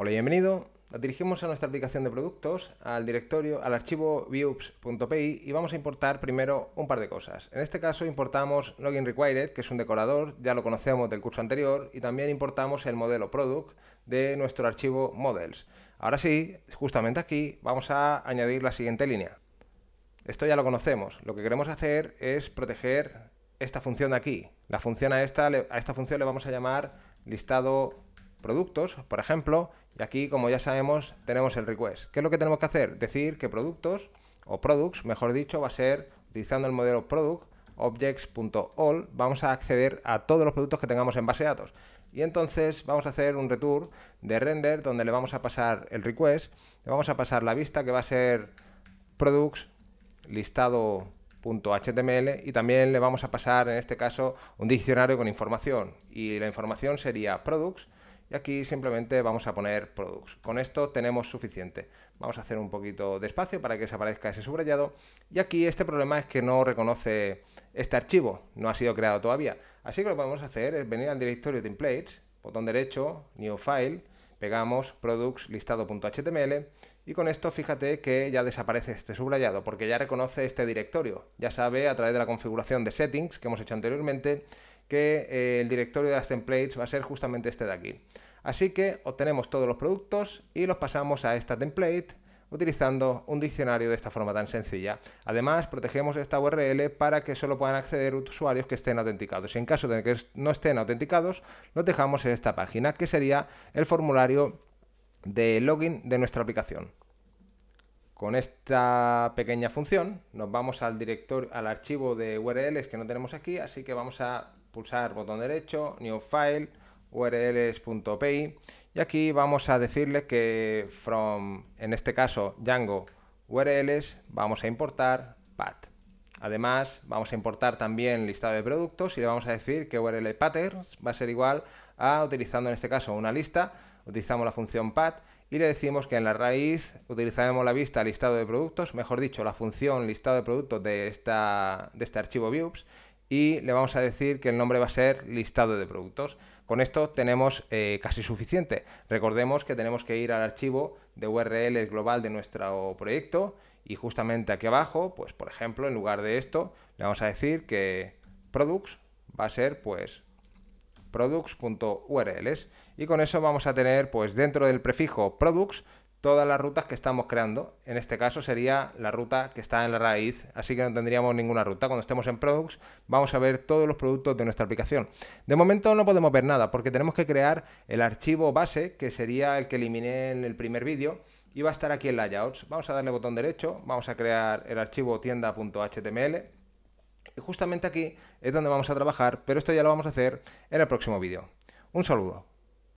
Hola y bienvenido. Nos dirigimos a nuestra aplicación de productos, al directorio, al archivo views.py y vamos a importar primero un par de cosas. En este caso importamos LoginRequired, que es un decorador, ya lo conocemos del curso anterior, y también importamos el modelo product de nuestro archivo models. Ahora sí, justamente aquí vamos a añadir la siguiente línea. Esto ya lo conocemos. Lo que queremos hacer es proteger esta función de aquí. La función a esta, a esta función le vamos a llamar listado productos, por ejemplo, y aquí como ya sabemos tenemos el request. ¿Qué es lo que tenemos que hacer? Decir que productos o products, mejor dicho, va a ser utilizando el modelo product objects.all vamos a acceder a todos los productos que tengamos en base de datos. Y entonces vamos a hacer un retour de render donde le vamos a pasar el request, le vamos a pasar la vista que va a ser products listado.html y también le vamos a pasar en este caso un diccionario con información y la información sería products y aquí simplemente vamos a poner products. Con esto tenemos suficiente. Vamos a hacer un poquito de espacio para que desaparezca ese subrayado y aquí este problema es que no reconoce este archivo, no ha sido creado todavía. Así que lo que podemos hacer es venir al directorio templates, botón derecho, new file, pegamos products listado.html y con esto fíjate que ya desaparece este subrayado porque ya reconoce este directorio, ya sabe a través de la configuración de settings que hemos hecho anteriormente que eh, el directorio de las templates va a ser justamente este de aquí. Así que obtenemos todos los productos y los pasamos a esta template utilizando un diccionario de esta forma tan sencilla. Además, protegemos esta URL para que solo puedan acceder usuarios que estén autenticados. Y en caso de que no estén autenticados, los dejamos en esta página, que sería el formulario de login de nuestra aplicación. Con esta pequeña función nos vamos al director, al archivo de URLs que no tenemos aquí, así que vamos a pulsar botón derecho, New File, urls.py y aquí vamos a decirle que from, en este caso, Django URLs, vamos a importar path. Además, vamos a importar también listado de productos y le vamos a decir que URL patterns va a ser igual a, utilizando en este caso una lista, utilizamos la función path y le decimos que en la raíz utilizaremos la vista listado de productos, mejor dicho, la función listado de productos de, esta, de este archivo views y le vamos a decir que el nombre va a ser listado de productos. Con esto tenemos eh, casi suficiente. Recordemos que tenemos que ir al archivo de URL global de nuestro proyecto y justamente aquí abajo, pues por ejemplo, en lugar de esto, le vamos a decir que products va a ser pues products.urls y con eso vamos a tener pues dentro del prefijo products todas las rutas que estamos creando. En este caso sería la ruta que está en la raíz, así que no tendríamos ninguna ruta. Cuando estemos en Products vamos a ver todos los productos de nuestra aplicación. De momento no podemos ver nada porque tenemos que crear el archivo base, que sería el que eliminé en el primer vídeo, y va a estar aquí en Layouts. Vamos a darle botón derecho, vamos a crear el archivo tienda.html justamente aquí es donde vamos a trabajar, pero esto ya lo vamos a hacer en el próximo vídeo. Un saludo.